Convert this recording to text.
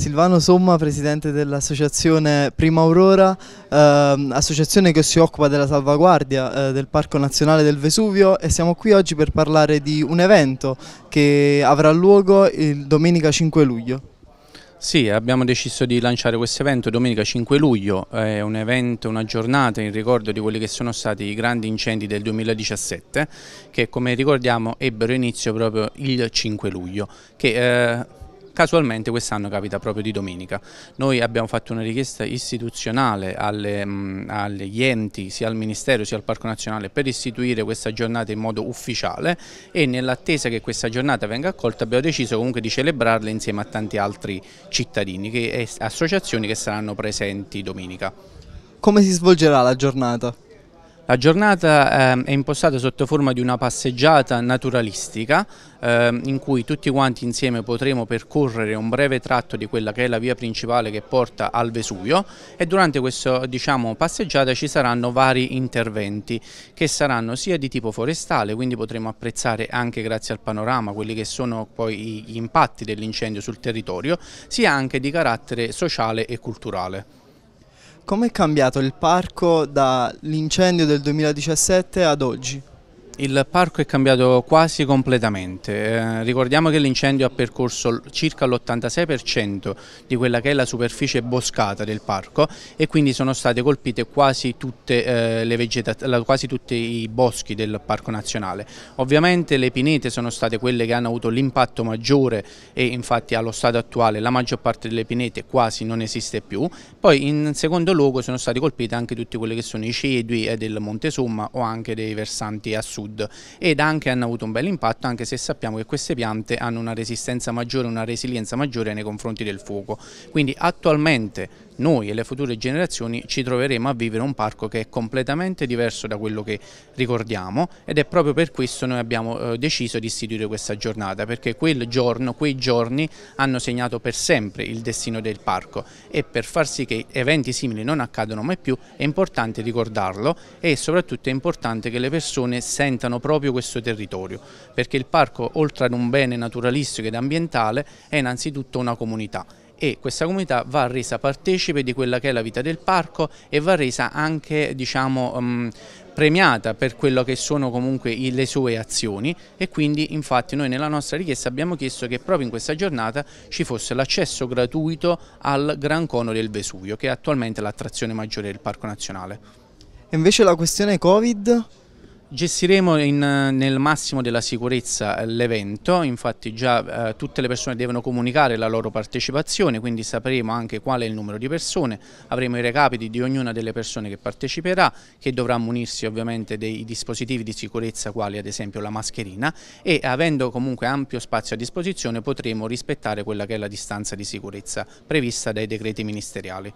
Silvano Somma, presidente dell'associazione Prima Aurora, ehm, associazione che si occupa della salvaguardia eh, del Parco Nazionale del Vesuvio e siamo qui oggi per parlare di un evento che avrà luogo il domenica 5 luglio. Sì, abbiamo deciso di lanciare questo evento domenica 5 luglio, è un evento, una giornata in ricordo di quelli che sono stati i grandi incendi del 2017 che come ricordiamo ebbero inizio proprio il 5 luglio che, eh, casualmente quest'anno capita proprio di domenica. Noi abbiamo fatto una richiesta istituzionale alle, mh, mm, agli enti, sia al Ministero sia al Parco Nazionale, per istituire questa giornata in modo ufficiale e nell'attesa che questa giornata venga accolta abbiamo deciso comunque di celebrarla insieme a tanti altri cittadini e associazioni che saranno presenti domenica. Come si svolgerà la giornata? La giornata eh, è impostata sotto forma di una passeggiata naturalistica eh, in cui tutti quanti insieme potremo percorrere un breve tratto di quella che è la via principale che porta al Vesuvio e durante questa diciamo, passeggiata ci saranno vari interventi che saranno sia di tipo forestale, quindi potremo apprezzare anche grazie al panorama quelli che sono poi gli impatti dell'incendio sul territorio, sia anche di carattere sociale e culturale. Com'è cambiato il parco dall'incendio del 2017 ad oggi? Il parco è cambiato quasi completamente, eh, ricordiamo che l'incendio ha percorso circa l'86% di quella che è la superficie boscata del parco e quindi sono state colpite quasi, tutte, eh, la, quasi tutti i boschi del parco nazionale. Ovviamente le pinete sono state quelle che hanno avuto l'impatto maggiore e infatti allo stato attuale la maggior parte delle pinete quasi non esiste più, poi in secondo luogo sono state colpite anche tutti quelli che sono i cedui del Monte Somma o anche dei versanti a sud sud ed anche hanno avuto un bel impatto anche se sappiamo che queste piante hanno una resistenza maggiore, una resilienza maggiore nei confronti del fuoco. Quindi attualmente noi e le future generazioni ci troveremo a vivere un parco che è completamente diverso da quello che ricordiamo ed è proprio per questo noi abbiamo eh, deciso di istituire questa giornata perché quel giorno, quei giorni hanno segnato per sempre il destino del parco e per far sì che eventi simili non accadano mai più è importante ricordarlo e soprattutto è importante che le persone sentano proprio questo territorio perché il parco oltre ad un bene naturalistico ed ambientale è innanzitutto una comunità e questa comunità va resa partecipe di quella che è la vita del parco e va resa anche diciamo, mm, premiata per quello che sono comunque le sue azioni e quindi infatti noi nella nostra richiesta abbiamo chiesto che proprio in questa giornata ci fosse l'accesso gratuito al Gran Cono del Vesuvio che è attualmente l'attrazione maggiore del Parco Nazionale. E invece la questione Covid? Gestiremo in, nel massimo della sicurezza eh, l'evento, infatti già eh, tutte le persone devono comunicare la loro partecipazione, quindi sapremo anche qual è il numero di persone, avremo i recapiti di ognuna delle persone che parteciperà, che dovrà munirsi ovviamente dei dispositivi di sicurezza quali ad esempio la mascherina e avendo comunque ampio spazio a disposizione potremo rispettare quella che è la distanza di sicurezza prevista dai decreti ministeriali.